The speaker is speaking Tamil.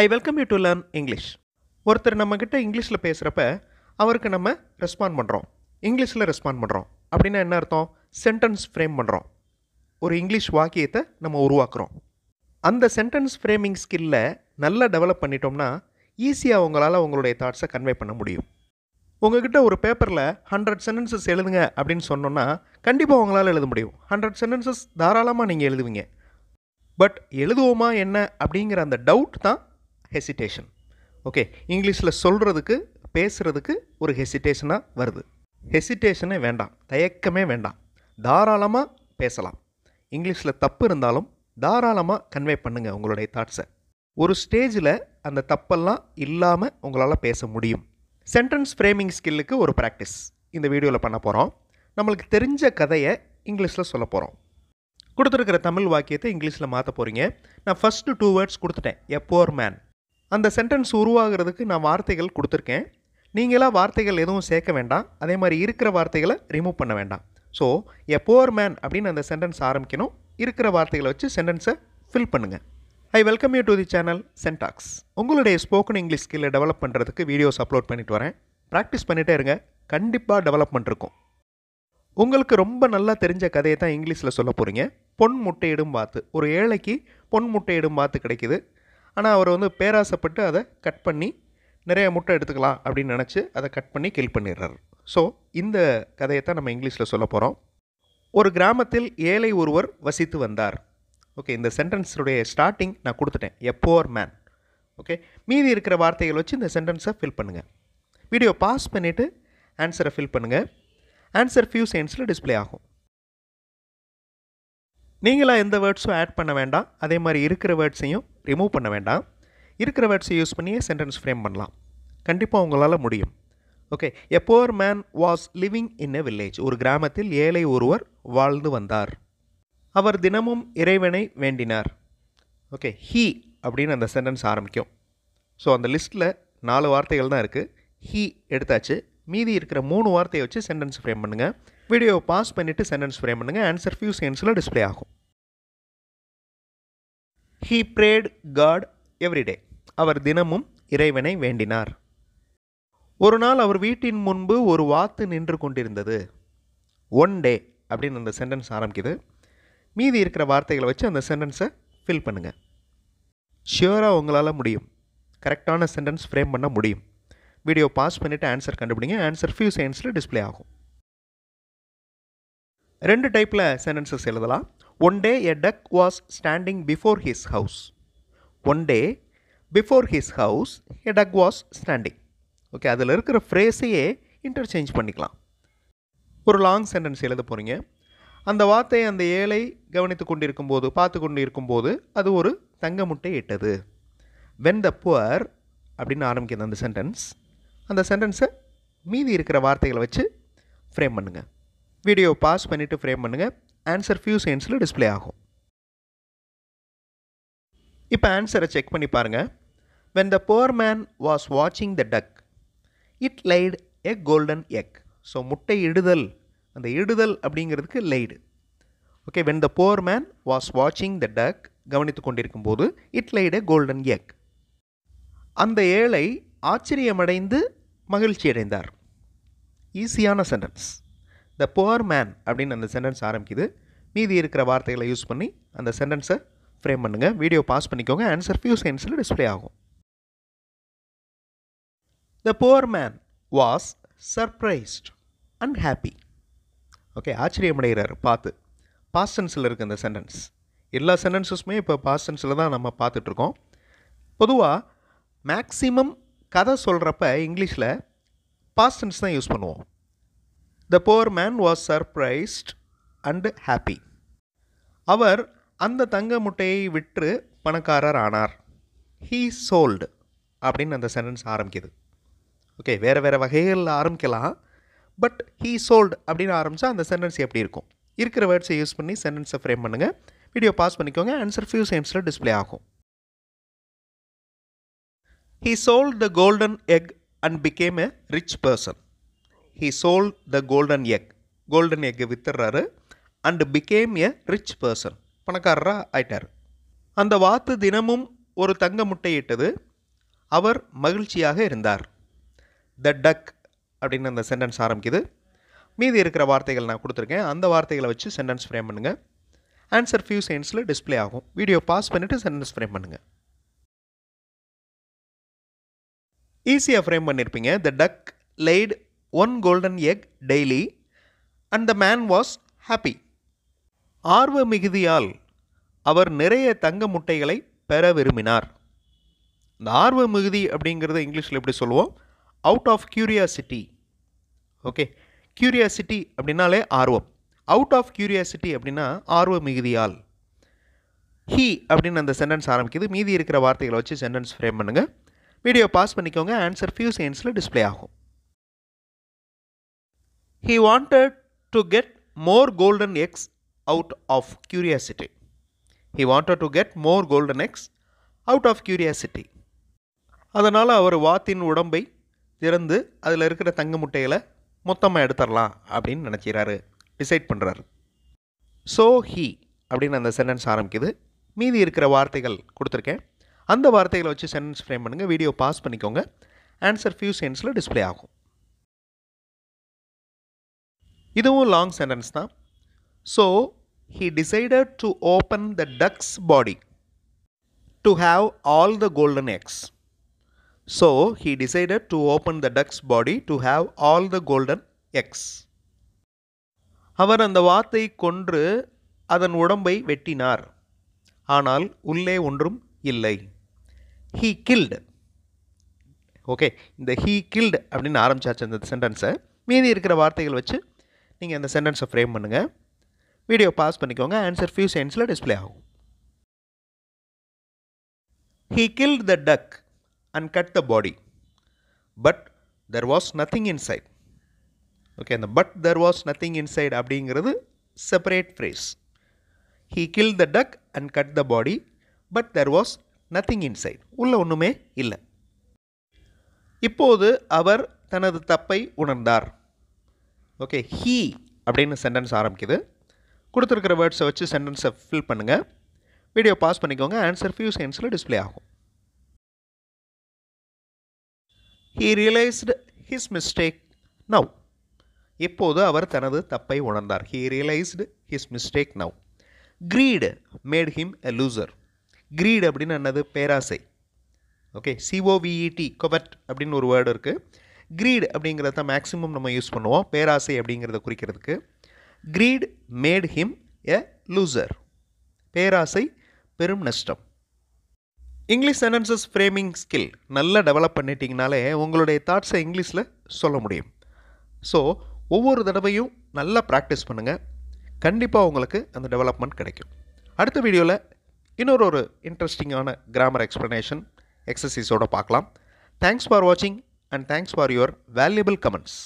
I welcome you to learn English ஒருத்தர் நம்மக்கிட்ட இங்கிலீஷில் பேசுகிறப்ப அவருக்கு நம்ம ரெஸ்பாண்ட் பண்ணுறோம் இங்கிலீஷில் ரெஸ்பாண்ட் பண்ணுறோம் அப்படின்னா என்ன அர்த்தம் சென்டென்ஸ் ஃப்ரேம் பண்ணுறோம் ஒரு இங்கிலீஷ் வாக்கியத்தை நம்ம உருவாக்குறோம் அந்த சென்டென்ஸ் ஃப்ரேமிங் ஸ்கில்ல நல்லா டெவலப் பண்ணிட்டோம்னா ஈஸியாக உங்களால் உங்களுடைய தாட்ஸை கன்வே பண்ண முடியும் உங்ககிட்ட ஒரு பேப்பரில் ஹண்ட்ரட் சென்டென்சஸ் எழுதுங்க அப்படின்னு சொன்னோன்னா கண்டிப்பாக உங்களால் எழுத முடியும் ஹண்ட்ரட் சென்டென்சஸ் தாராளமாக நீங்கள் எழுதுவீங்க பட் எழுதுவோமா என்ன அப்படிங்கிற அந்த டவுட் தான் ஹெசிடேஷன் ஓகே இங்கிலீஷில் சொல்கிறதுக்கு பேசுகிறதுக்கு ஒரு ஹெசிடேஷனாக வருது ஹெசிடேஷனே வேண்டாம் தயக்கமே வேண்டாம் தாராளமாக பேசலாம் இங்கிலீஷில் தப்பு இருந்தாலும் தாராளமாக கன்வே பண்ணுங்கள் உங்களுடைய தாட்ஸை ஒரு ஸ்டேஜில் அந்த தப்பெல்லாம் இல்லாமல் உங்களால் பேச முடியும் சென்டென்ஸ் ஃப்ரேமிங் ஸ்கில்லுக்கு ஒரு ப்ராக்டிஸ் இந்த வீடியோவில் பண்ண போகிறோம் நம்மளுக்கு தெரிஞ்ச கதையை இங்கிலீஷில் சொல்ல போகிறோம் கொடுத்துருக்கிற தமிழ் வாக்கியத்தை இங்கிலீஷில் மாற்ற போகிறீங்க நான் ஃபஸ்ட்டு டூ வேர்ட்ஸ் கொடுத்துட்டேன் எ போர் மேன் அந்த சென்டென்ஸ் உருவாகிறதுக்கு நான் வார்த்தைகள் கொடுத்துருக்கேன் நீங்களாக வார்த்தைகள் எதுவும் சேர்க்க வேண்டாம் அதே மாதிரி இருக்கிற வார்த்தைகளை ரிமூவ் பண்ண வேண்டாம் ஸோ எ போர் மேன் அப்படின்னு அந்த சென்டென்ஸ் ஆரம்பிக்கணும் இருக்கிற வார்த்தைகளை வச்சு சென்டென்ஸை ஃபில் பண்ணுங்கள் I welcome you to the channel சென்டாக்ஸ் உங்களுடைய ஸ்போக்கன் இங்கிலீஷ் ஸ்கில்லை டெவலப் பண்ணுறதுக்கு வீடியோஸ் அப்லோட் பண்ணிட்டு வரேன் ப்ராக்டிஸ் பண்ணிகிட்டே இருங்க கண்டிப்பாக டெவலப்மெண்ட் இருக்கும் உங்களுக்கு ரொம்ப நல்லா தெரிஞ்ச கதையை தான் இங்கிலீஷில் சொல்ல போகிறீங்க பொன் முட்டையிடும் வாத்து ஒரு ஏழைக்கு பொன் முட்டையிடும் வாத்து கிடைக்கிது ஆனால் அவர் வந்து பேராசைப்பட்டு அதை கட் பண்ணி நிறைய முட்டை எடுத்துக்கலாம் அப்படின்னு நினச்சி அதை கட் பண்ணி கில் பண்ணிடுறாரு ஸோ இந்த கதையை தான் நம்ம இங்கிலீஷில் சொல்ல போகிறோம் ஒரு கிராமத்தில் ஏழை ஒருவர் வசித்து வந்தார் ஓகே இந்த சென்டென்ஸுடைய ஸ்டார்டிங் நான் கொடுத்துட்டேன் எ புவர் மேன் ஓகே மீதி இருக்கிற வார்த்தைகள் வச்சு இந்த சென்டென்ஸை ஃபில் பண்ணுங்கள் வீடியோ பாஸ் பண்ணிவிட்டு ஆன்சரை ஃபில் பண்ணுங்கள் ஆன்சர் ஃபியூ செகண்ட்ஸில் டிஸ்பிளே ஆகும் நீங்களாக எந்த வேர்ட்ஸும் ஆட் பண்ண வேண்டாம் அதே மாதிரி இருக்கிற வேர்ட்ஸையும் ரிமூவ் பண்ண வேண்டாம் இருக்கிற வேர்ட்ஸை யூஸ் பண்ணியே சென்டென்ஸ் ஃப்ரேம் பண்ணலாம் கண்டிப்பாக உங்களால் முடியும் okay a poor man was living in a village ஒரு கிராமத்தில் ஏழை ஒருவர் வாழ்ந்து வந்தார் அவர் தினமும் இறைவனை வேண்டினார் ஓகே ஹீ அப்படின்னு அந்த சென்டென்ஸ் ஆரம்பிக்கும் ஸோ அந்த லிஸ்ட்டில் நாலு வார்த்தைகள் தான் இருக்குது ஹீ எடுத்தாச்சு மீதி இருக்கிற மூணு வார்த்தையை வச்சு சென்டென்ஸ் ஃப்ரேம் பண்ணுங்கள் வீடியோவை பாஸ் பண்ணிவிட்டு சென்டென்ஸ் ஃப்ரேம் பண்ணுங்கள் ஆன்சர் ஃபியூ சென்ஸில் டிஸ்பிளே ஆகும் ஹீ ப்ரேட் காட் எவ்ரிடே அவர் தினமும் இறைவனை வேண்டினார் ஒரு நாள் அவர் வீட்டின் முன்பு ஒரு வாத்து நின்று கொண்டிருந்தது ஒன் டே அப்படின்னு அந்த சென்டென்ஸ் ஆரம்பிக்குது மீதி இருக்கிற வார்த்தைகளை வச்சு அந்த சென்டென்ஸை ஃபில் பண்ணுங்கள் ஷியோராக உங்களால் முடியும் கரெக்டான சென்டென்ஸ் ஃப்ரேம் பண்ண முடியும் வீடியோ பாஸ் பண்ணிவிட்டு ஆன்சர் கண்டுபிடிங்க ஆன்சர் ஃபியூ செகண்ட்ஸில் டிஸ்பிளே ஆகும் ரெண்டு டைப்பில் சென்டென்சஸ் எழுதலாம் one day a duck was standing before his house one day before his house a duck was standing okay அதில் இருக்கிற ஃப்ரேஸையே இன்டர்சேஞ்ச் பண்ணிக்கலாம் ஒரு லாங் சென்டென்ஸ் எழுத போகிறீங்க அந்த வார்த்தை அந்த ஏழை கவனித்து கொண்டிருக்கும் போது பார்த்து கொண்டு இருக்கும்போது அது ஒரு தங்க முட்டை இட்டது வென் த புவர் அப்படின்னு ஆரம்பிக்கிறது அந்த சென்டென்ஸ் அந்த சென்டென்ஸை மீதி இருக்கிற வார்த்தைகளை வச்சு ஃப்ரேம் பண்ணுங்கள் வீடியோ பாஸ் பண்ணிவிட்டு ஃப்ரேம் பண்ணுங்கள் ஆன்சர் ஃபியூ சென்ஸில் டிஸ்பிளே ஆகும் இப்போ ஆன்சரை செக் பண்ணி பாருங்கள் when the poor man was வாட்சிங் the duck it laid a golden egg so முட்டை இடுதல் அந்த இடுதல் அப்படிங்கிறதுக்கு laid okay when the poor man was வாட்சிங் த டக் கவனித்து கொண்டிருக்கும் போது it laid a golden egg அந்த ஏழை ஆச்சரியமடைந்து மகிழ்ச்சியடைந்தார் ஈஸியான சென்டென்ஸ் த புவர் மேன் அப்படின்னு அந்த சென்டென்ஸ் ஆரம்பிக்குது மீதி இருக்கிற வார்த்தைகளை யூஸ் பண்ணி அந்த சென்டென்ஸை ஃப்ரேம் பண்ணுங்கள் வீடியோ பாஸ் பண்ணிக்கோங்க ஆன்சர் ஃபியூ செகண்ட்ஸில் டிஸ்பிளே ஆகும் the poor man was surprised and happy okay ஆச்சரியமடைகிறார் பார்த்து பாஸ்டன்ஸில் இருக்குது அந்த சென்டென்ஸ் எல்லா சென்டென்சஸுமே இப்போ பாஸ்டன்ஸில் தான் நம்ம பார்த்துட்ருக்கோம் பொதுவாக மேக்ஸிமம் கதை சொல்கிறப்ப இங்கிலீஷில் பாஸ்டன்ஸ் தான் யூஸ் பண்ணுவோம் the poor man was surprised and happy அவர் அந்த தங்க முட்டையை விற்று பணக்காரர் ஆனார் ஹீ சோல்டு அப்படின்னு அந்த சென்டென்ஸ் ஆரம்பிக்குது ஓகே வேறு வேறு வகைகளில் ஆரம்பிக்கலாம் பட் ஹீ சோல்டு அப்படின்னு ஆரம்பித்தா அந்த சென்டென்ஸ் எப்படி இருக்கும் இருக்கிற வேர்ட்ஸை யூஸ் பண்ணி சென்டென்ஸை ஃப்ரேம் பண்ணுங்கள் வீடியோ பாஸ் பண்ணிக்கோங்க ஆன்சர் ஃபியூ சென்ஸில் டிஸ்பிளே ஆகும் He sold the golden egg and became a rich person. He sold the golden egg. Golden egg வித்துறாரு and became a rich person பணக்காரரா ஆயிட்டார் அந்த வாத்து தினமும் ஒரு தங்க முட்டையிட்டது அவர் மகிழ்ச்சியாக இருந்தார் த டக் அப்படின்னு அந்த சென்டென்ஸ் ஆரம்பிக்குது மீதி இருக்கிற வார்த்தைகள் நான் கொடுத்துருக்கேன் அந்த வார்த்தைகளை வச்சு சென்டென்ஸ் ஃப்ரேம் பண்ணுங்கள் ஆன்சர் ஃபியூ செகண்ட்ஸில் டிஸ்பிளே ஆகும் வீடியோ பாஸ் பண்ணிவிட்டு சென்டென்ஸ் ஃப்ரேம் பண்ணுங்கள் ஈஸியாக ஃப்ரேம் பண்ணியிருப்பீங்க the duck laid one golden egg daily and the man was happy ஆர்வ மிகுதியால் அவர் நிறைய தங்க முட்டைகளை பெற விரும்பினார் இந்த ஆர்வ மிகுதி அப்படிங்கிறத இங்கிலீஷில் எப்படி சொல்லுவோம் out of curiosity okay curiosity அப்படின்னாலே ஆர்வம் அவுட் ஆஃப் கியூரியாசிட்டி அப்படின்னா ஆர்வ மிகுதியால் ஹீ அப்படின்னு அந்த சென்டென்ஸ் ஆரம்பிக்குது மீதி இருக்கிற வார்த்தைகளை வச்சு சென்டென்ஸ் ஃப்ரேம் பண்ணுங்கள் வீடியோ பாஸ் பண்ணிக்கோங்க ஆன்சர் ஃபியூ செகண்ட்ஸில் டிஸ்பிளே ஆகும் he wanted to get more golden eggs out of curiosity he wanted to get more golden eggs out of curiosity அதனால் அவர் வாத்தின் உடம்பை திறந்து அதில் இருக்கிற தங்க முட்டைகளை மொத்தமாக எடுத்துடலாம் அப்படின்னு நினச்சிக்கிறாரு டிசைட் பண்ணுறாரு ஸோ ஹி அப்படின்னு அந்த சென்டென்ஸ் ஆரம்பிக்குது மீதி இருக்கிற வார்த்தைகள் கொடுத்துருக்கேன் அந்த வார்த்தைகளை வச்சு சென்டென்ஸ் ஃப்ரேம் பண்ணுங்கள் வீடியோ பாஸ் பண்ணிக்கோங்க ஆன்சர் ஃபியூ சென்ஸில் டிஸ்பிளே ஆகும் இதுவும் லாங் சென்டென்ஸ் தான் so he decided to open the duck's body to have all the golden eggs so he decided to open the duck's body to have all the golden eggs அவர் அந்த வாத்தை கொன்று அதன் உடம்பை வெட்டினார் ஆனால் உள்ளே ஒன்றும் இல்லை ஹீ கில்டு ஓகே இந்த ஹீ கில்டு அப்படின்னு ஆரம்பிச்சாச்சு அந்த சென்டென்ஸை மீதி இருக்கிற வார்த்தைகள் வச்சு நீங்கள் அந்த சென்டென்ஸை ஃப்ரேம் பண்ணுங்கள் வீடியோ பாஸ் பண்ணிக்கோங்க ஆன்சர் ஃபியூ செகண்ட்ஸில் டிஸ்பிளே ஆகும் he killed the duck and cut the body but there was nothing inside okay அந்த but there was nothing inside அப்படிங்கிறது separate phrase he kill the duck and cut the body but there was nothing inside உள்ளே ஒன்றுமே இல்லை இப்போது அவர் தனது தப்பை உணர்ந்தார் ஓகே ஹீ அப்படின்னு சென்டென்ஸ் ஆரம்பிக்குது கொடுத்துருக்கிற வேர்ட்ஸை வச்சு சென்டென்ஸை ஃபில் பண்ணுங்கள் வீடியோ பாஸ் பண்ணிக்கோங்க ஆன்சர் ஃபியூ செகண்ட்ஸில் டிஸ்பிளே ஆகும் he realised his mistake now இப்போது அவர் தனது தப்பை உணர்ந்தார் he realised his mistake now greed made him a loser greed அப்படின்னு என்னது பேராசை ஓகே சிஓவிஇடி கொபர்ட் அப்படின்னு ஒரு வேர்டு இருக்குது க்ரீட் அப்படிங்கிறத தான் மேக்ஸிமம் நம்ம யூஸ் பண்ணுவோம் பேராசை அப்படிங்கிறத குறிக்கிறதுக்கு greed made him a loser பேராசை பெரும் நஷ்டம் இங்கிலீஷ் சென்டென்சஸ் ஃப்ரேமிங் ஸ்கில் நல்லா டெவலப் பண்ணிட்டீங்கனாலே உங்களுடைய தாட்ஸை இங்கிலீஷில் சொல்ல முடியும் ஸோ ஒவ்வொரு தடவையும் நல்லா ப்ராக்டிஸ் பண்ணுங்கள் கண்டிப்பாக உங்களுக்கு அந்த டெவலப்மெண்ட் கிடைக்கும் அடுத்த வீடியோவில் இன்னொரு ஒரு இன்ட்ரெஸ்டிங்கான கிராமர் எக்ஸ்ப்ளனேஷன் எக்ஸசைஸோடு பார்க்கலாம் தேங்க்ஸ் ஃபார் வாட்சிங் and thanks for your valuable comments